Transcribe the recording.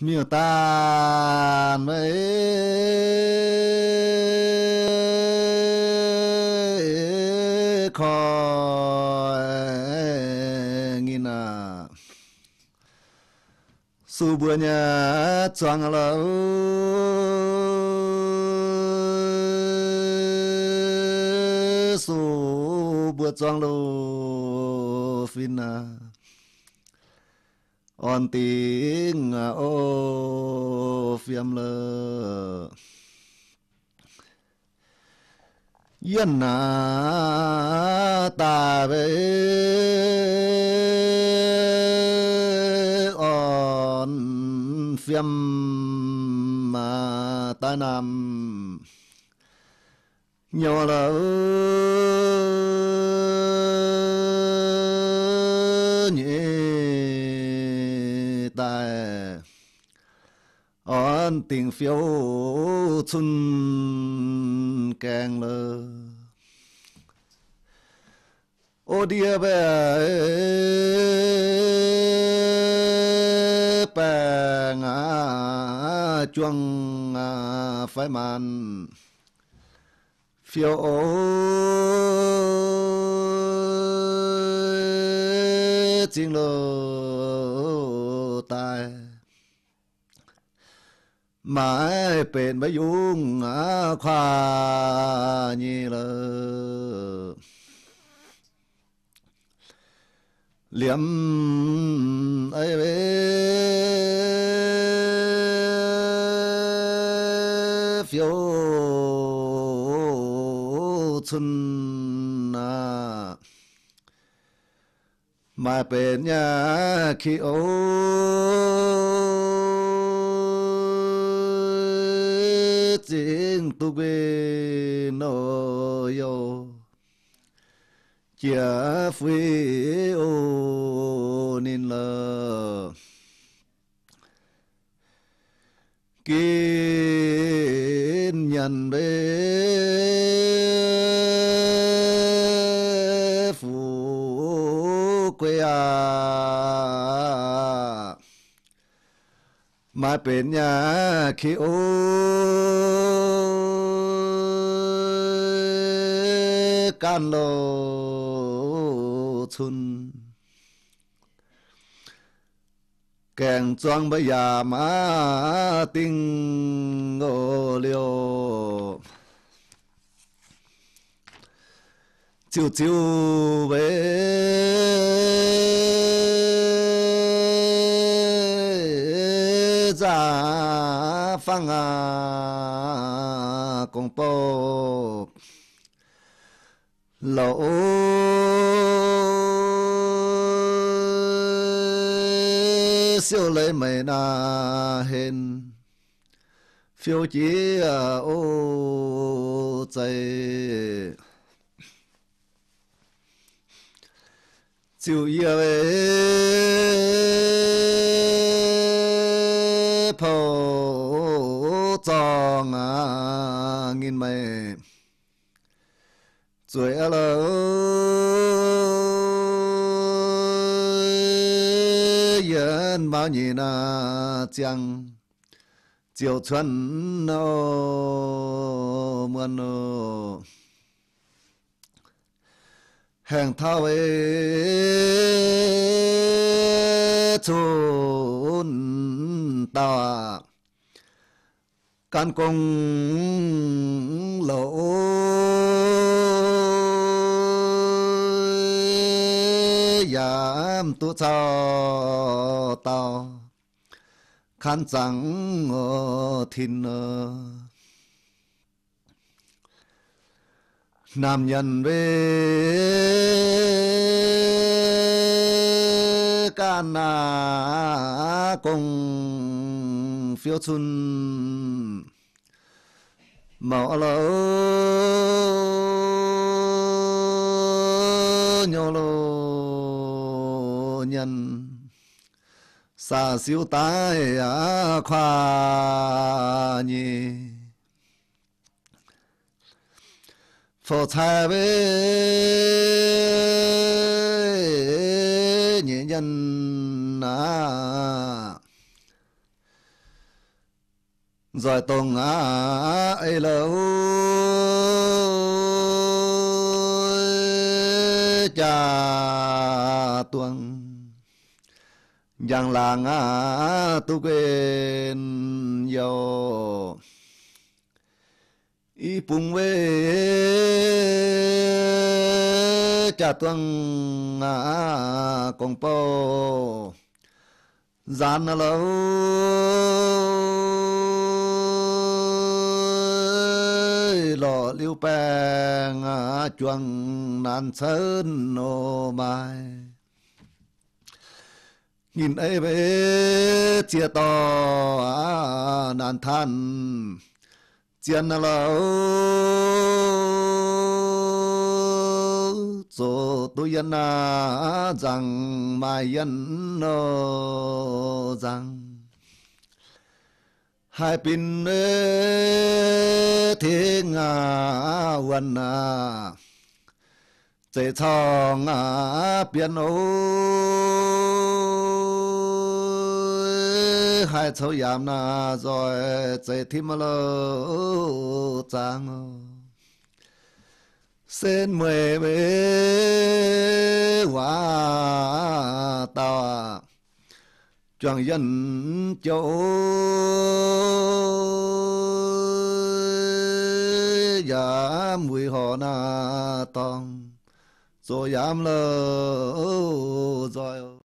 miêu tàn vậy khỏi nghìn à su bữa nhà choang lâu su bữa choang lâu phin à on tiếng à, ô phiêm lơ yên na à, ta về on phiêm mà ta nằm nhỏ lỡ tiền phiếu xuân càng lơ ô đĩa bè bè ngã chuông phải màn phiếu chính lơ. มาเป็นประยุงอาควานี่เลยเหลี่ยมไอ้เวฟิวชุนนามาเป็นยาขี้โอ chia phi ô nên lờ kiên nhận bế phú quê à mà bên nhà khi ô can lô chun kèn choang bây giờ má tinh ngô liêu chiều chiều về giả dạ phang à công bố lỗ siêu lấy mày na hên phiêu chí à ô chạy chiều yêu ấy à là na chẳng xuân 嘴啊喽，眼毛你那将九春哦，么哦。hàng thao ấy chôn tao à can công lỗ giờ tu cho tao khán chẳng ngờ thiên ờ. nam nhân về can na cùng phiêu xuân mẫu lâu nhân xà siêu tái á à, khoa nhi phổ thái bế nhị nhân á à. rồi tùng á ấy lâu cha tuồng giang làng á tu quên vô y bùng về cha tuang á con po gian lâu lọ liu bèng chuông nan sơn nô mai nhìn ấy về chia to nan than chia na là cho tôi yên na rằng mai yên nó rằng hai pin thế ngà quần à chế thong à piano hai cháu yam na rồi chạy thêm lô trang sen mười bế hoa tàu à chọn dân chỗ mùi họ na tòng rồi yam lơ rồi